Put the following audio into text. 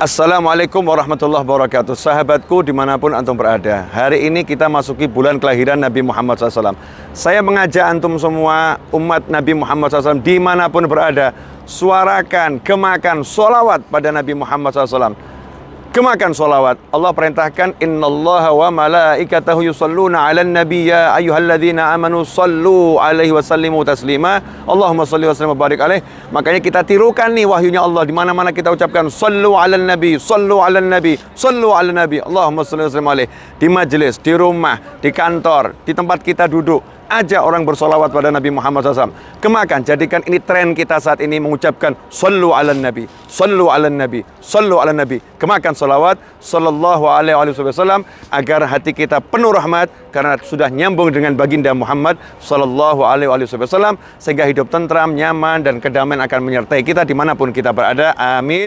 Assalamualaikum warahmatullahi wabarakatuh Sahabatku dimanapun Antum berada Hari ini kita masuki bulan kelahiran Nabi Muhammad SAW Saya mengajak Antum semua umat Nabi Muhammad SAW Dimanapun berada Suarakan, kemakan solawat pada Nabi Muhammad SAW Kemakan solawat. Allah perintahkan Allah wa malaikatahu yusalluna 'alan nabiyya ayyuhalladzina amanu sallu 'alaihi wa sallimu taslima. Allahumma shalli wa sallim barik alaih. Makanya kita tirukan nih wahyunya Allah di mana-mana kita ucapkan sallu 'alan nabi, sallu 'alan nabi, sallu 'alan nabi. Allahumma shalli wa sallim alaih. Di majelis, di rumah, di kantor, di tempat kita duduk, aja orang bersolawat pada Nabi Muhammad SAW. Kemakan, jadikan ini tren kita saat ini mengucapkan Sallu ala Nabi, Sallu ala Nabi, Sallu ala Nabi. Kemakan solawat Sallallahu alaihi wasallam agar hati kita penuh rahmat karena sudah nyambung dengan baginda Muhammad Sallallahu alaihi wasallam sehingga hidup tentram, nyaman dan kedamaian akan menyertai kita dimanapun kita berada. Amin.